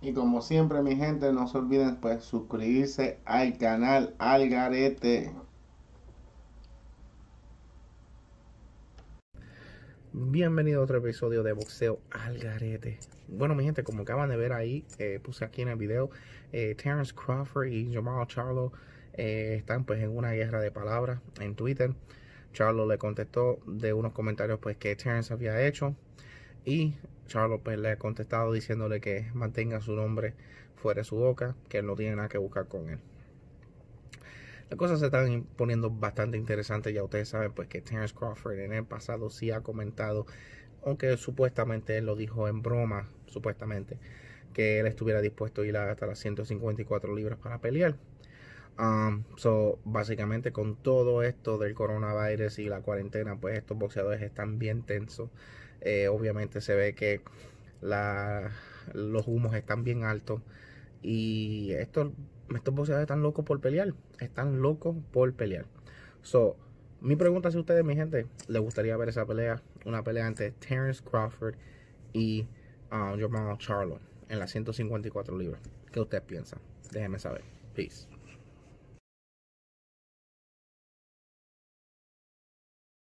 Y como siempre, mi gente, no se olviden pues suscribirse al canal Algarete. Bienvenido a otro episodio de Boxeo Algarete. Bueno, mi gente, como acaban de ver ahí, eh, puse aquí en el video, eh, Terence Crawford y Jamal Charlo eh, están pues en una guerra de palabras en Twitter. Charlo le contestó de unos comentarios pues que Terence había hecho. Y Charlotte le ha contestado diciéndole que mantenga su nombre fuera de su boca, que él no tiene nada que buscar con él. Las cosas se están poniendo bastante interesantes, ya ustedes saben pues que Terence Crawford en el pasado sí ha comentado, aunque supuestamente él lo dijo en broma, supuestamente, que él estuviera dispuesto a ir hasta las 154 libras para pelear. Um, so, básicamente con todo esto del coronavirus y la cuarentena, pues estos boxeadores están bien tensos. Eh, obviamente se ve que la, los humos están bien altos. Y estos, estos boxeadores están locos por pelear. Están locos por pelear. So, mi pregunta es si ustedes, mi gente, les gustaría ver esa pelea. Una pelea entre Terence Crawford y um, uh, Jamal Charlo en las 154 libras. ¿Qué ustedes piensan? Déjenme saber. Peace.